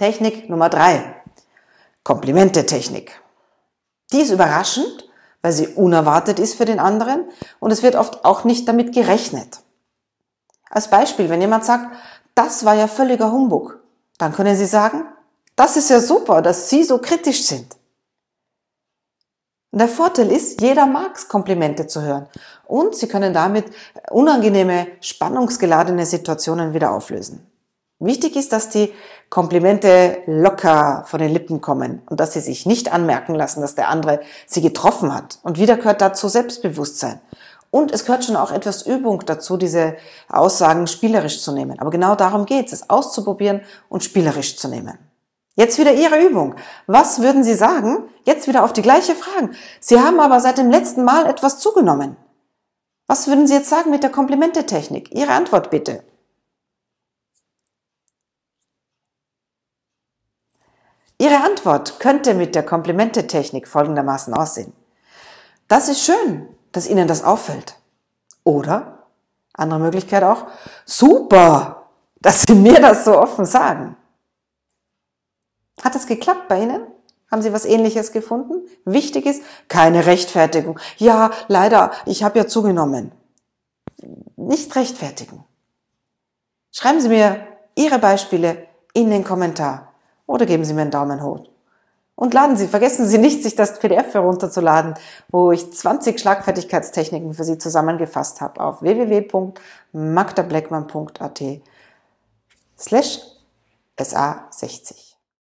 Technik Nummer drei. Komplimente-Technik. Die ist überraschend, weil sie unerwartet ist für den anderen und es wird oft auch nicht damit gerechnet. Als Beispiel, wenn jemand sagt, das war ja völliger Humbug, dann können Sie sagen, das ist ja super, dass Sie so kritisch sind. Und der Vorteil ist, jeder mag es, Komplimente zu hören. Und Sie können damit unangenehme, spannungsgeladene Situationen wieder auflösen. Wichtig ist, dass die Komplimente locker von den Lippen kommen und dass sie sich nicht anmerken lassen, dass der andere sie getroffen hat. Und wieder gehört dazu Selbstbewusstsein. Und es gehört schon auch etwas Übung dazu, diese Aussagen spielerisch zu nehmen. Aber genau darum geht's, es auszuprobieren und spielerisch zu nehmen. Jetzt wieder Ihre Übung. Was würden Sie sagen? Jetzt wieder auf die gleiche Frage. Sie haben aber seit dem letzten Mal etwas zugenommen. Was würden Sie jetzt sagen mit der Komplimentetechnik? Ihre Antwort bitte. Ihre Antwort könnte mit der Komplimentetechnik folgendermaßen aussehen. Das ist schön, dass Ihnen das auffällt. Oder, andere Möglichkeit auch, super, dass Sie mir das so offen sagen. Hat das geklappt bei Ihnen? Haben Sie was Ähnliches gefunden? Wichtig ist, keine Rechtfertigung. Ja, leider, ich habe ja zugenommen. Nicht rechtfertigen. Schreiben Sie mir Ihre Beispiele in den Kommentar oder geben Sie mir einen Daumen hoch. Und laden Sie, vergessen Sie nicht, sich das PDF herunterzuladen, wo ich 20 Schlagfertigkeitstechniken für Sie zusammengefasst habe auf www.magdableckmann.at slash SA60.